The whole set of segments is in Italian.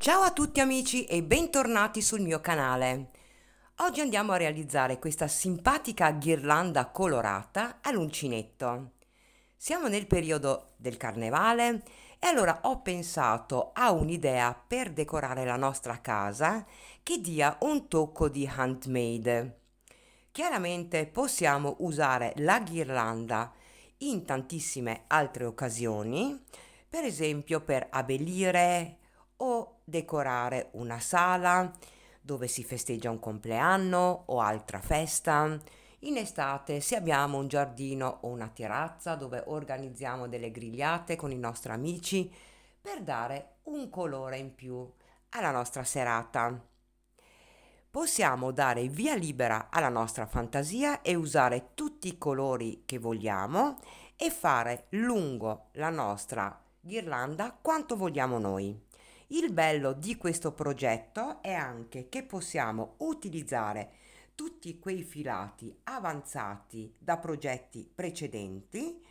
Ciao a tutti amici e bentornati sul mio canale. Oggi andiamo a realizzare questa simpatica ghirlanda colorata all'uncinetto. Siamo nel periodo del carnevale e allora ho pensato a un'idea per decorare la nostra casa che dia un tocco di handmade. Chiaramente possiamo usare la ghirlanda in tantissime altre occasioni, per esempio per abbellire, o decorare una sala dove si festeggia un compleanno o altra festa. In estate, se abbiamo un giardino o una terrazza dove organizziamo delle grigliate con i nostri amici per dare un colore in più alla nostra serata. Possiamo dare via libera alla nostra fantasia e usare tutti i colori che vogliamo e fare lungo la nostra ghirlanda quanto vogliamo noi. Il bello di questo progetto è anche che possiamo utilizzare tutti quei filati avanzati da progetti precedenti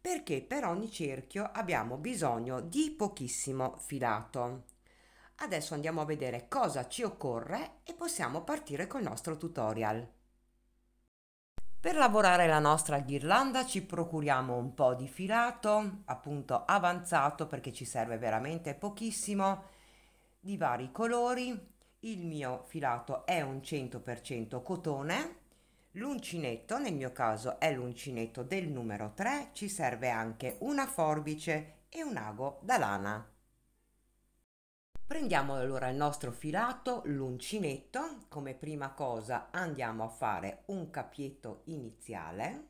perché per ogni cerchio abbiamo bisogno di pochissimo filato. Adesso andiamo a vedere cosa ci occorre e possiamo partire col nostro tutorial. Per lavorare la nostra ghirlanda ci procuriamo un po' di filato, appunto avanzato perché ci serve veramente pochissimo, di vari colori. Il mio filato è un 100% cotone. L'uncinetto, nel mio caso è l'uncinetto del numero 3, ci serve anche una forbice e un ago da lana. Prendiamo allora il nostro filato, l'uncinetto, come prima cosa andiamo a fare un capietto iniziale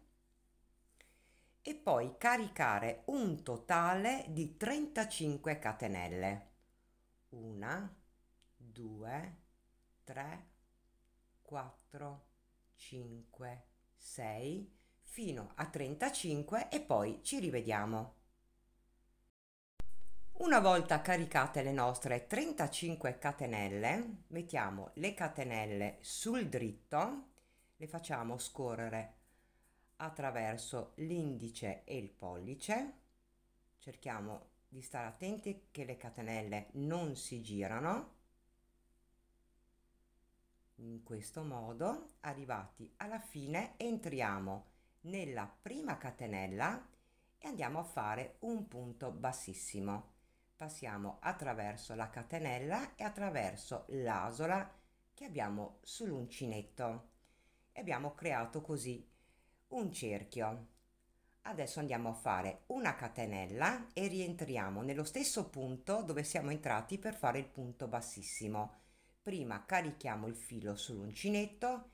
e poi caricare un totale di 35 catenelle. 1, 2, 3, 4, 5, 6 fino a 35 e poi ci rivediamo. Una volta caricate le nostre 35 catenelle, mettiamo le catenelle sul dritto, le facciamo scorrere attraverso l'indice e il pollice, cerchiamo di stare attenti che le catenelle non si girano, in questo modo, arrivati alla fine, entriamo nella prima catenella e andiamo a fare un punto bassissimo passiamo attraverso la catenella e attraverso l'asola che abbiamo sull'uncinetto e abbiamo creato così un cerchio adesso andiamo a fare una catenella e rientriamo nello stesso punto dove siamo entrati per fare il punto bassissimo prima carichiamo il filo sull'uncinetto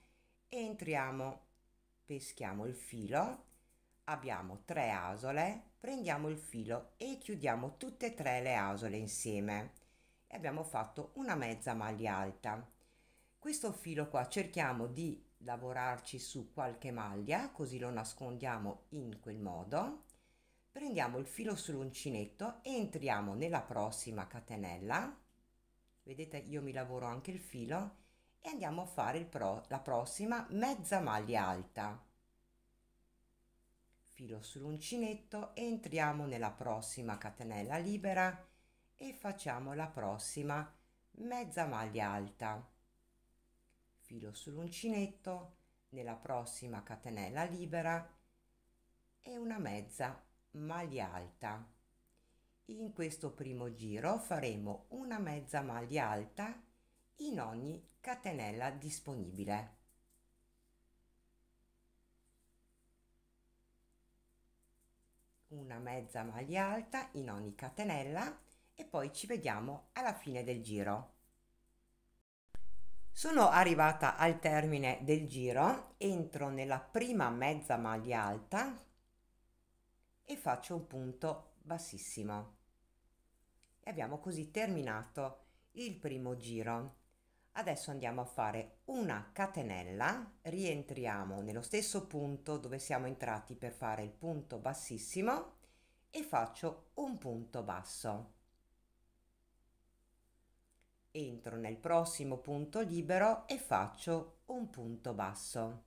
entriamo peschiamo il filo abbiamo tre asole, prendiamo il filo e chiudiamo tutte e tre le asole insieme e abbiamo fatto una mezza maglia alta. Questo filo qua cerchiamo di lavorarci su qualche maglia così lo nascondiamo in quel modo. Prendiamo il filo sull'uncinetto entriamo nella prossima catenella. Vedete io mi lavoro anche il filo e andiamo a fare pro la prossima mezza maglia alta filo sull'uncinetto entriamo nella prossima catenella libera e facciamo la prossima mezza maglia alta filo sull'uncinetto nella prossima catenella libera e una mezza maglia alta in questo primo giro faremo una mezza maglia alta in ogni catenella disponibile una mezza maglia alta in ogni catenella e poi ci vediamo alla fine del giro sono arrivata al termine del giro entro nella prima mezza maglia alta e faccio un punto bassissimo e abbiamo così terminato il primo giro Adesso andiamo a fare una catenella, rientriamo nello stesso punto dove siamo entrati per fare il punto bassissimo e faccio un punto basso. Entro nel prossimo punto libero e faccio un punto basso.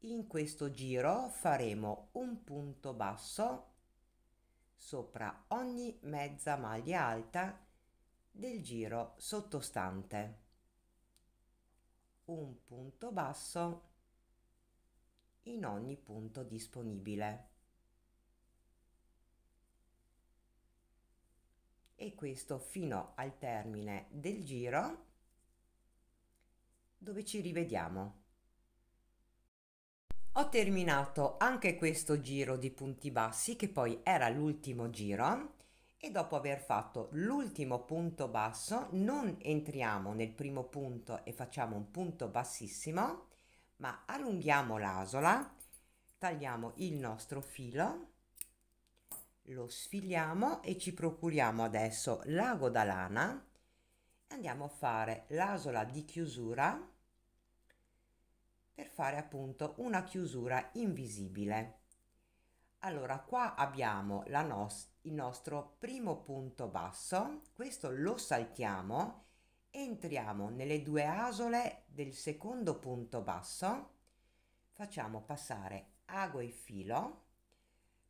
In questo giro faremo un punto basso sopra ogni mezza maglia alta del giro sottostante un punto basso in ogni punto disponibile. E questo fino al termine del giro dove ci rivediamo. Ho terminato anche questo giro di punti bassi che poi era l'ultimo giro e dopo aver fatto l'ultimo punto basso non entriamo nel primo punto e facciamo un punto bassissimo ma allunghiamo l'asola tagliamo il nostro filo lo sfiliamo e ci procuriamo adesso l'ago da lana andiamo a fare l'asola di chiusura per fare appunto una chiusura invisibile allora, qua abbiamo nos- il nostro primo punto basso, questo lo saltiamo, entriamo nelle due asole del secondo punto basso, facciamo passare ago e filo,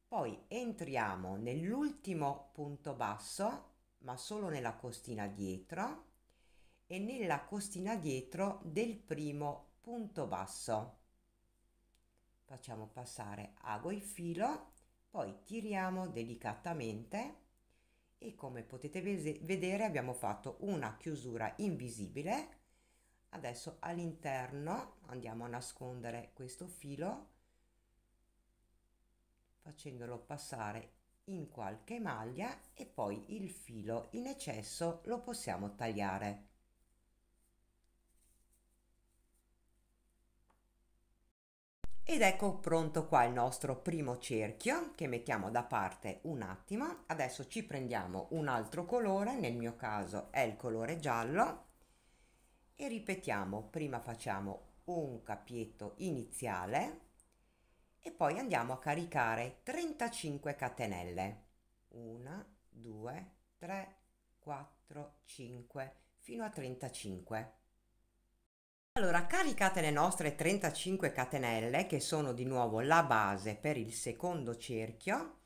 poi entriamo nell'ultimo punto basso, ma solo nella costina dietro, e nella costina dietro del primo punto basso facciamo passare ago il filo poi tiriamo delicatamente e come potete vedere abbiamo fatto una chiusura invisibile adesso all'interno andiamo a nascondere questo filo facendolo passare in qualche maglia e poi il filo in eccesso lo possiamo tagliare Ed ecco pronto qua il nostro primo cerchio che mettiamo da parte un attimo. Adesso ci prendiamo un altro colore, nel mio caso è il colore giallo e ripetiamo, prima facciamo un capietto iniziale e poi andiamo a caricare 35 catenelle. 1, 2, 3, 4, 5 fino a 35. Allora caricate le nostre 35 catenelle che sono di nuovo la base per il secondo cerchio,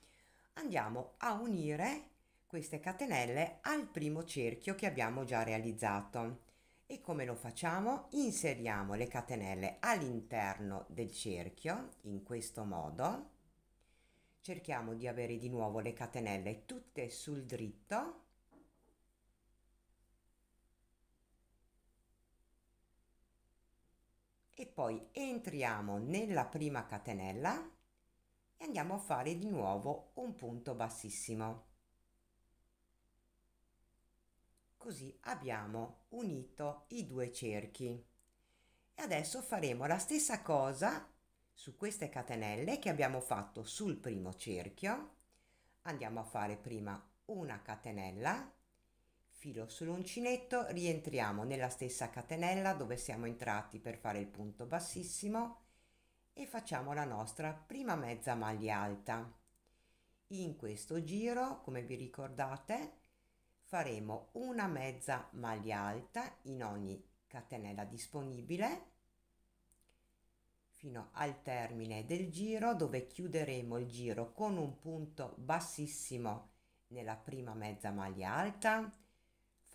andiamo a unire queste catenelle al primo cerchio che abbiamo già realizzato. E come lo facciamo? Inseriamo le catenelle all'interno del cerchio in questo modo. Cerchiamo di avere di nuovo le catenelle tutte sul dritto e poi entriamo nella prima catenella e andiamo a fare di nuovo un punto bassissimo così abbiamo unito i due cerchi e adesso faremo la stessa cosa su queste catenelle che abbiamo fatto sul primo cerchio andiamo a fare prima una catenella filo sull'uncinetto, rientriamo nella stessa catenella dove siamo entrati per fare il punto bassissimo e facciamo la nostra prima mezza maglia alta. In questo giro, come vi ricordate, faremo una mezza maglia alta in ogni catenella disponibile fino al termine del giro dove chiuderemo il giro con un punto bassissimo nella prima mezza maglia alta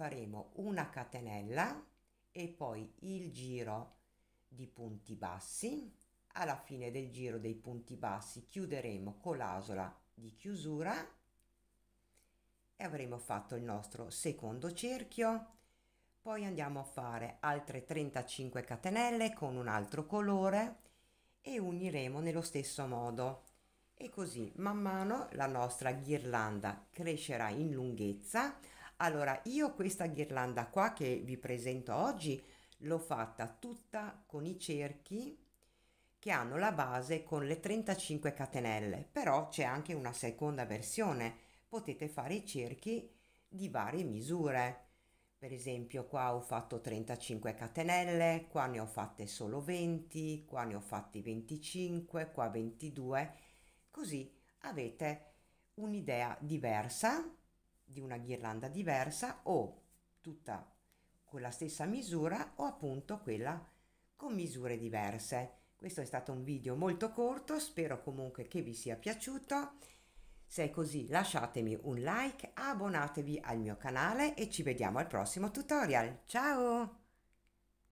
faremo una catenella e poi il giro di punti bassi alla fine del giro dei punti bassi chiuderemo con l'asola di chiusura e avremo fatto il nostro secondo cerchio poi andiamo a fare altre 35 catenelle con un altro colore e uniremo nello stesso modo e così man mano la nostra ghirlanda crescerà in lunghezza allora, io questa ghirlanda qua che vi presento oggi l'ho fatta tutta con i cerchi che hanno la base con le 35 catenelle, però c'è anche una seconda versione, potete fare i cerchi di varie misure. Per esempio qua ho fatto 35 catenelle, qua ne ho fatte solo 20, qua ne ho fatti 25, qua 22, così avete un'idea diversa di una ghirlanda diversa o tutta con la stessa misura o appunto quella con misure diverse. Questo è stato un video molto corto, spero comunque che vi sia piaciuto. Se è così lasciatemi un like, abbonatevi al mio canale e ci vediamo al prossimo tutorial. Ciao!